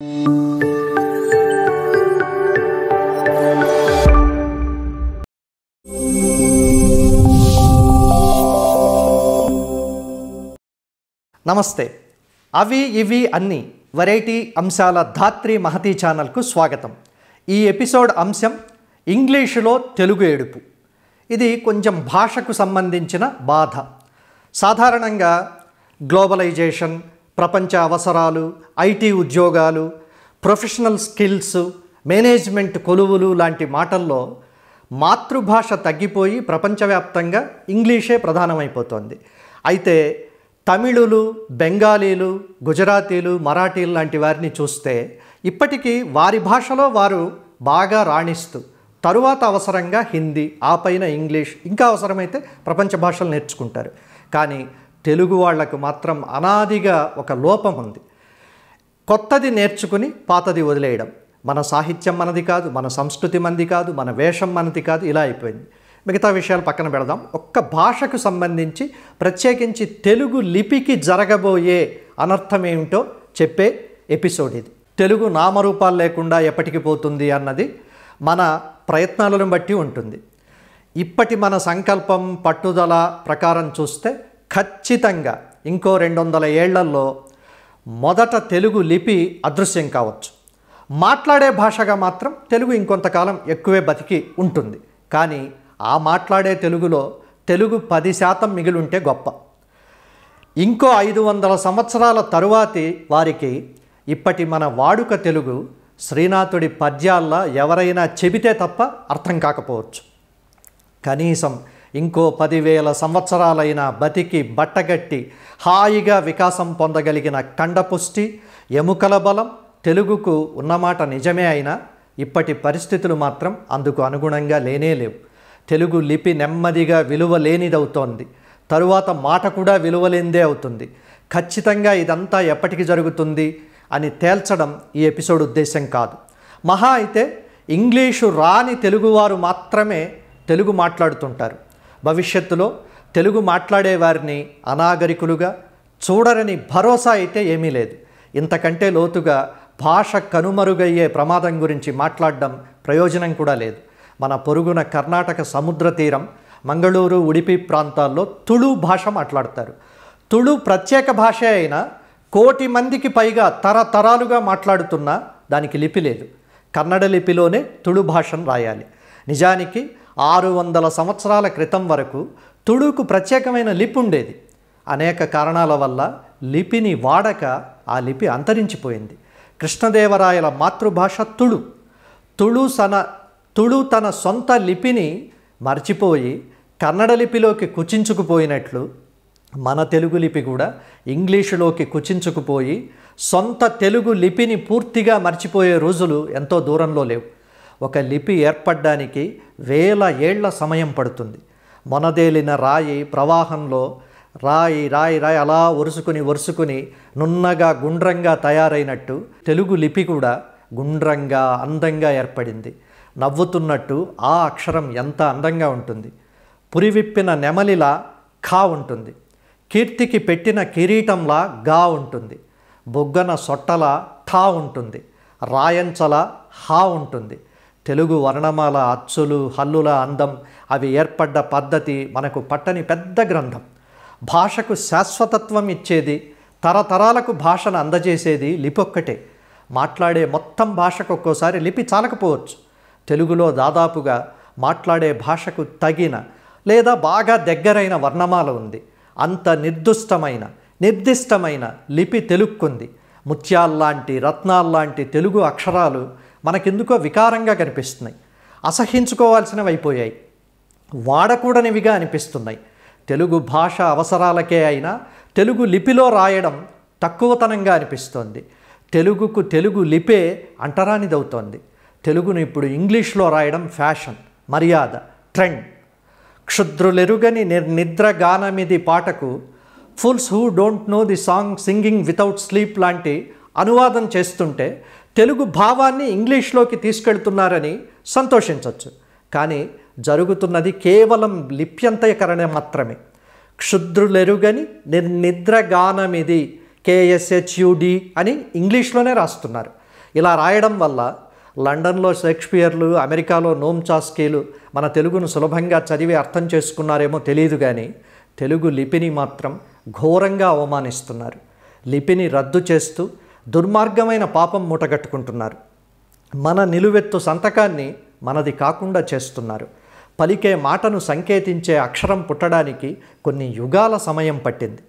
నమస్తే అవి ఇవి అన్ని వెరైటీ అంశాల ధాత్రి మహతి ఛానల్కు స్వాగతం ఈ ఎపిసోడ్ అంశం ఇంగ్లీషులో తెలుగు ఏడుపు ఇది కొంచెం భాషకు సంబంధించిన బాధ సాధారణంగా గ్లోబలైజేషన్ ప్రపంచ అవసరాలు ఐటీ ఉద్యోగాలు ప్రొఫెషనల్ స్కిల్స్ మేనేజ్మెంట్ కొలువులు లాంటి మాటల్లో మాతృభాష తగ్గిపోయి ప్రపంచవ్యాప్తంగా ఇంగ్లీషే ప్రధానమైపోతోంది అయితే తమిళులు బెంగాలీలు గుజరాతీలు మరాఠీలు లాంటి వారిని చూస్తే ఇప్పటికీ వారి భాషలో వారు బాగా రాణిస్తూ తరువాత అవసరంగా హిందీ ఆపైన ఇంగ్లీష్ ఇంకా అవసరమైతే ప్రపంచ భాషలు నేర్చుకుంటారు కానీ తెలుగు వాళ్లకు మాత్రం అనాదిగా ఒక లోపం ఉంది కొత్తది నేర్చుకుని పాతది వదిలేయడం మన సాహిత్యం మనది కాదు మన సంస్కృతి మనది కాదు మన వేషం మనది కాదు ఇలా అయిపోయింది మిగతా విషయాలు పక్కన పెడదాం ఒక్క భాషకు సంబంధించి ప్రత్యేకించి తెలుగు లిపికి జరగబోయే అనర్థం ఏమిటో చెప్పే ఎపిసోడ్ ఇది తెలుగు నామరూపాలు లేకుండా ఎప్పటికి పోతుంది అన్నది మన ప్రయత్నాలను బట్టి ఉంటుంది ఇప్పటి మన సంకల్పం పట్టుదల ప్రకారం చూస్తే ఖచ్చితంగా ఇంకో రెండు వందల ఏళ్లలో మొదట తెలుగు లిపి అదృశ్యం కావచ్చు మాట్లాడే భాషగా మాత్రం తెలుగు ఇంకొంతకాలం ఎక్కువే బతికి ఉంటుంది కానీ ఆ మాట్లాడే తెలుగులో తెలుగు పది శాతం మిగిలుంటే గొప్ప ఇంకో ఐదు వందల సంవత్సరాల తరువాతి వారికి ఇప్పటి మన వాడుక తెలుగు శ్రీనాథుడి పద్యాల్లో ఎవరైనా చెబితే తప్ప అర్థం కాకపోవచ్చు కనీసం ఇంకో పదివేల సంవత్సరాలైన బతికి బట్టగట్టి హాయిగా వికాసం పొందగలిగిన కండపుష్టి ఎముకల బలం తెలుగుకు ఉన్నమాట నిజమే అయినా ఇప్పటి పరిస్థితులు మాత్రం అందుకు అనుగుణంగా లేనే లేవు తెలుగు లిపి నెమ్మదిగా విలువ లేనిదవుతోంది తరువాత మాట కూడా విలువలేందే అవుతుంది ఖచ్చితంగా ఇదంతా ఎప్పటికి జరుగుతుంది అని తేల్చడం ఈ ఎపిసోడ్ ఉద్దేశం కాదు మహా అయితే ఇంగ్లీషు రాని తెలుగువారు మాత్రమే తెలుగు మాట్లాడుతుంటారు భవిష్యత్తులో తెలుగు మాట్లాడే వారిని అనాగరికులుగా చూడరని భరోసా అయితే ఏమీ లేదు ఇంతకంటే లోతుగా భాష కనుమరుగయ్యే ప్రమాదం గురించి మాట్లాడడం ప్రయోజనం కూడా లేదు మన పొరుగున కర్ణాటక సముద్ర తీరం మంగళూరు ఉడిపి ప్రాంతాల్లో తుళు భాష మాట్లాడతారు తుళు ప్రత్యేక భాష అయినా కోటి మందికి పైగా తరతరాలుగా మాట్లాడుతున్నా దానికి లిపి లేదు కన్నడ లిపిలోనే తుళు భాషను రాయాలి నిజానికి ఆరు వందల సంవత్సరాల క్రితం వరకు తుడుకు ప్రత్యేకమైన లిపి ఉండేది అనేక కారణాల వల్ల లిపిని వాడక ఆ లిపి అంతరించిపోయింది కృష్ణదేవరాయల మాతృభాష తుళు తుళు సన తుళు తన సొంత లిపిని మర్చిపోయి కన్నడ లిపిలోకి కుచించుకుపోయినట్లు మన తెలుగు లిపి కూడా ఇంగ్లీషులోకి కుచించుకుపోయి సొంత తెలుగు లిపిని పూర్తిగా మర్చిపోయే రోజులు ఎంతో దూరంలో లేవు ఒక లిపి ఏర్పడడానికి వేల ఏళ్ల సమయం పడుతుంది మొనదేలిన రాయి ప్రవాహంలో రాయి రాయి రాయి అలా ఒరుసుకుని ఒరుసుకుని నున్నగా గుండ్రంగా తయారైనట్టు తెలుగు లిపి కూడా గుండ్రంగా అందంగా ఏర్పడింది నవ్వుతున్నట్టు ఆ అక్షరం ఎంత అందంగా ఉంటుంది పురివిప్పిన నెమలిలా ఖా ఉంటుంది కీర్తికి పెట్టిన కిరీటంలా గా ఉంటుంది బొగ్గన సొట్టల ఠా ఉంటుంది రాయంచల హా ఉంటుంది తెలుగు వర్ణమాల అచ్చులు హల్లుల అందం అవి ఏర్పడ్డ పద్ధతి మనకు పట్టని పెద్ద గ్రంథం భాషకు శాశ్వతత్వం ఇచ్చేది తరతరాలకు భాషను అందజేసేది లిపొక్కటే మాట్లాడే మొత్తం భాషకు ఒక్కోసారి లిపి చాలకపోవచ్చు తెలుగులో దాదాపుగా మాట్లాడే భాషకు తగిన లేదా బాగా దగ్గరైన వర్ణమాల ఉంది అంత నిర్దుష్టమైన నిర్దిష్టమైన లిపి తెలుక్కుంది ముత్యాల్లాంటి రత్నాల్లాంటి తెలుగు అక్షరాలు మనకెందుకో వికారంగా కనిపిస్తున్నాయి అసహించుకోవాల్సినవి అయిపోయాయి వాడకూడనివిగా అనిపిస్తున్నాయి తెలుగు భాష అవసరాలకే అయినా తెలుగు లిపిలో రాయడం తక్కువతనంగా అనిపిస్తోంది తెలుగుకు తెలుగు లిపే అంటరానిదవుతోంది తెలుగును ఇప్పుడు ఇంగ్లీష్లో రాయడం ఫ్యాషన్ మర్యాద ట్రెండ్ క్షుద్రులెరుగని నిర్నిద్ర గానమిది పాటకు fools who don't know the song singing without sleep లాంటి అనువాదం చేస్తుంటే తెలుగు భావాన్ని ఇంగ్లీష్లోకి తీసుకెళ్తున్నారని సంతోషించవచ్చు కానీ జరుగుతున్నది కేవలం లిప్యంతకరణ మాత్రమే క్షుద్రులెరుగని నిర్నిద్రగానమిది కేఎస్హెచ్యుడి అని ఇంగ్లీష్లోనే రాస్తున్నారు ఇలా రాయడం వల్ల లండన్లో షేక్స్పియర్లు అమెరికాలో నోమ్ చాస్కీలు మన తెలుగును సులభంగా చదివి అర్థం చేసుకున్నారేమో తెలియదు కానీ తెలుగు లిపిని మాత్రం ఘోరంగా అవమానిస్తున్నారు లిపిని రద్దు చేస్తూ దుర్మార్గమైన పాపం మూటగట్టుకుంటున్నారు మన నిలువెత్తు సంతకాన్ని మనది కాకుండా చేస్తున్నారు పలికే మాటను సంకేతించే అక్షరం పుట్టడానికి కొన్ని యుగాల సమయం పట్టింది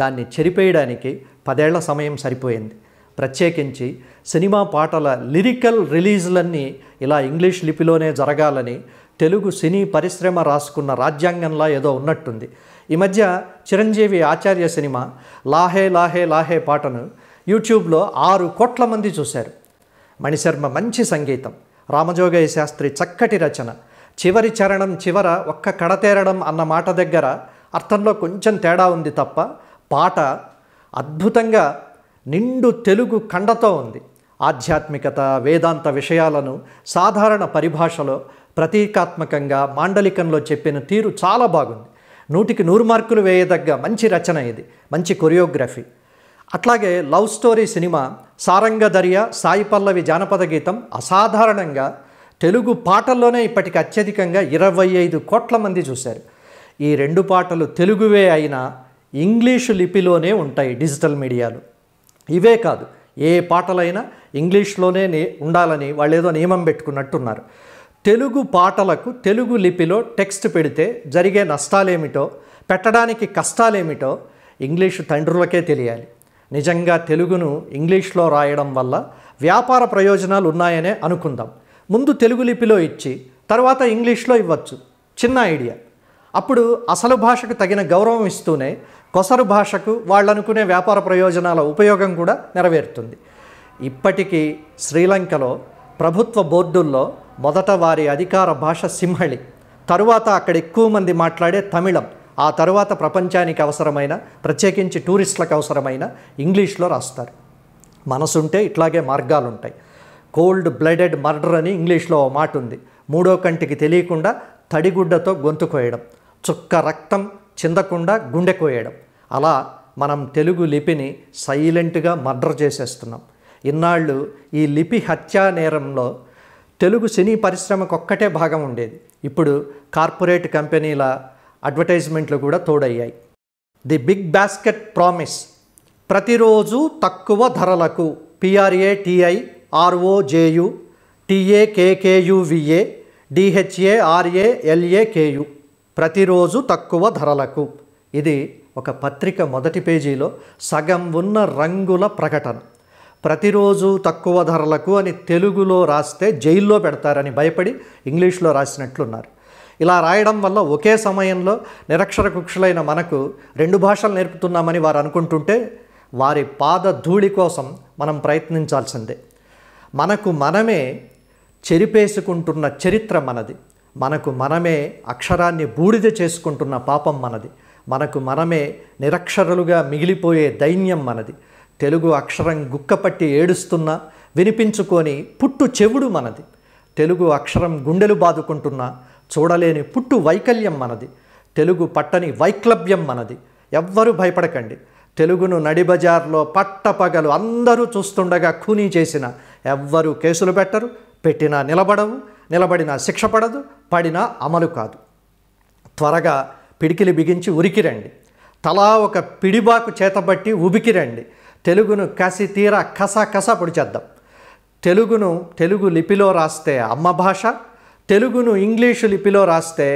దాన్ని చెరిపేయడానికి పదేళ్ల సమయం సరిపోయింది ప్రత్యేకించి సినిమా పాటల లిరికల్ రిలీజ్లన్నీ ఇలా ఇంగ్లీష్ లిపిలోనే జరగాలని తెలుగు సినీ పరిశ్రమ రాసుకున్న రాజ్యాంగంలా ఏదో ఉన్నట్టుంది ఈ మధ్య చిరంజీవి ఆచార్య సినిమా లాహే లాహే లాహే పాటను యూట్యూబ్లో ఆరు కోట్ల మంది చూశారు మణిశర్మ మంచి సంగీతం రామజోగయ్య శాస్త్రి చక్కటి రచన చివరి చరణం చివర ఒక్క కడతేరడం అన్న మాట దగ్గర అర్థంలో కొంచెం తేడా ఉంది తప్ప పాట అద్భుతంగా నిండు తెలుగు కండతో ఉంది ఆధ్యాత్మికత వేదాంత విషయాలను సాధారణ పరిభాషలో ప్రతీకాత్మకంగా మాండలికంలో చెప్పిన తీరు చాలా బాగుంది నూటికి నూరు మార్కులు వేయదగ్గ మంచి రచన ఇది మంచి కొరియోగ్రఫీ అట్లాగే లవ్ స్టోరీ సినిమా సారంగధర్య సాయి పల్లవి జానపద గీతం అసాధారణంగా తెలుగు పాటల్లోనే ఇప్పటికి అత్యధికంగా ఇరవై ఐదు కోట్ల మంది చూశారు ఈ రెండు పాటలు తెలుగువే అయినా ఇంగ్లీషు లిపిలోనే ఉంటాయి డిజిటల్ మీడియాలు ఇవే కాదు ఏ పాటలైనా ఇంగ్లీష్లోనే ఉండాలని వాళ్ళు ఏదో నియమం పెట్టుకున్నట్టున్నారు తెలుగు పాటలకు తెలుగు లిపిలో టెక్స్ట్ పెడితే జరిగే నష్టాలేమిటో పెట్టడానికి కష్టాలేమిటో ఇంగ్లీషు తండ్రులకే తెలియాలి నిజంగా తెలుగును ఇంగ్లీష్లో రాయడం వల్ల వ్యాపార ప్రయోజనాలు ఉన్నాయనే అనుకుందాం ముందు తెలుగు లిపిలో ఇచ్చి తర్వాత ఇంగ్లీష్లో ఇవ్వచ్చు చిన్న ఐడియా అప్పుడు అసలు భాషకు తగిన గౌరవం ఇస్తూనే కొసరు భాషకు వాళ్ళనుకునే వ్యాపార ప్రయోజనాల ఉపయోగం కూడా నెరవేరుతుంది ఇప్పటికీ శ్రీలంకలో ప్రభుత్వ బోర్డుల్లో మొదట వారి అధికార భాష సింహళి తరువాత అక్కడ ఎక్కువ మంది మాట్లాడే తమిళం ఆ తర్వాత ప్రపంచానికి అవసరమైన ప్రత్యేకించి టూరిస్టులకు అవసరమైన ఇంగ్లీష్లో రాస్తారు మనసుంటే ఇట్లాగే మార్గాలు ఉంటాయి కోల్డ్ బ్లడెడ్ మర్డర్ అని ఇంగ్లీష్లో ఓ మాట ఉంది మూడో కంటికి తెలియకుండా తడిగుడ్డతో గొంతు కోయడం చుక్క రక్తం చిందకుండా గుండె కోయడం అలా మనం తెలుగు లిపిని సైలెంట్గా మర్డర్ చేసేస్తున్నాం ఇన్నాళ్ళు ఈ లిపి హత్యా నేరంలో తెలుగు సినీ పరిశ్రమకు ఒక్కటే భాగం ఉండేది ఇప్పుడు కార్పొరేట్ కంపెనీల అడ్వర్టైజ్మెంట్లు కూడా తోడయ్యాయి ది బిగ్ బాస్కెట్ ప్రామిస్ ప్రతిరోజు తక్కువ ధరలకు P R A T I R O J U T A K K U V A D H A R A L A K U ప్రతిరోజు తక్కువ ధరలకు ఇది ఒక పత్రిక మొదటి పేజీలో సగం ఉన్న రంగుల ప్రకటన ప్రతిరోజు తక్కువ ధరలకు అని తెలుగులో రాస్తే జైల్లో పెడతారని భయపడి ఇంగ్లీష్లో రాసినట్లున్నారు ఇలా రాయడం వల్ల ఒకే సమయంలో నిరక్షర కుక్షులైన మనకు రెండు భాషలు నేర్పుతున్నామని వారు అనుకుంటుంటే వారి పాద ధూళి కోసం మనం ప్రయత్నించాల్సిందే మనకు మనమే చెరిపేసుకుంటున్న చరిత్ర మనది మనకు మనమే అక్షరాన్ని బూడిద చేసుకుంటున్న పాపం మనది మనకు మనమే నిరక్షరులుగా మిగిలిపోయే దైన్యం మనది తెలుగు అక్షరం గుక్కపట్టి ఏడుస్తున్నా వినిపించుకొని పుట్టు చెవుడు మనది తెలుగు అక్షరం గుండెలు బాదుకుంటున్నా చూడలేని పుట్టు వైకల్యం మనది తెలుగు పట్టని వైక్లభ్యం మనది ఎవ్వరు భయపడకండి తెలుగును నడిబజార్లో పట్టపగలు అందరూ చూస్తుండగా ఖూనీ చేసిన ఎవ్వరు కేసులు పెట్టరు పెట్టినా నిలబడవు నిలబడినా శిక్ష పడదు పడినా అమలు కాదు త్వరగా పిడికిలి బిగించి ఉరికిరండి తలా ఒక పిడిబాకు చేతబట్టి ఉబికిరండి తెలుగును కసి తీరా కస కస పొడిచేద్దాం తెలుగును తెలుగు లిపిలో రాస్తే అమ్మ భాష తెలుగును ఇంగ్లీషు లిపిలో రాస్తే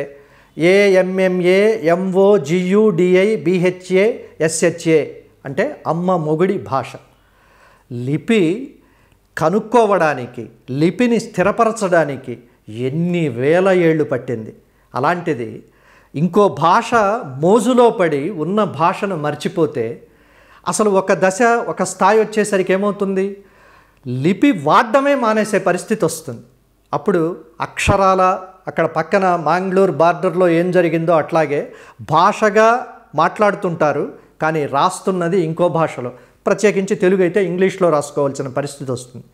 A M M A M O G U D I B H A S H A అంటే అమ్మ మొగుడి భాష లిపి కనుక్కోవడానికి లిపిని స్థిరపరచడానికి ఎన్ని వేల ఏళ్ళు పట్టింది అలాంటిది ఇంకో భాష మోజులో పడి ఉన్న భాషను మర్చిపోతే అసలు ఒక దశ ఒక స్థాయి వచ్చేసరికి ఏమవుతుంది లిపి వాడమే మానేసే పరిస్థితి వస్తుంది అప్పుడు అక్షరాల అక్కడ పక్కన మాంగ్లూర్ బార్డర్లో ఏం జరిగిందో అట్లాగే భాషగా మాట్లాడుతుంటారు కానీ రాస్తున్నది ఇంకో భాషలో ప్రత్యేకించి తెలుగు అయితే ఇంగ్లీష్లో రాసుకోవాల్సిన పరిస్థితి వస్తుంది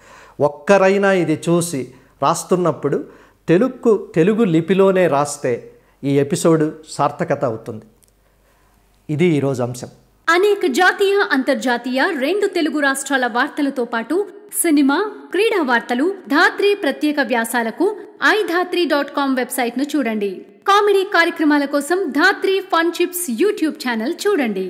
ఒక్కరైనా ఇది చూసి రాస్తున్నప్పుడు తెలుగు తెలుగు లిపిలోనే రాస్తే ఈ ఎపిసోడ్ సార్థకత అవుతుంది ఇది ఈరోజు అంశం అనేక జాతీయ అంతర్జాతీయ రెండు తెలుగు రాష్ట్రాల వార్తలతో పాటు సినిమా క్రీడా వార్తలు ధాత్రి ప్రత్యేక వ్యాసాలకు I Dhatri dot com website ను చూడండి కామెడీ కార్యక్రమాల కోసం Dhatri fun chips YouTube channel చూడండి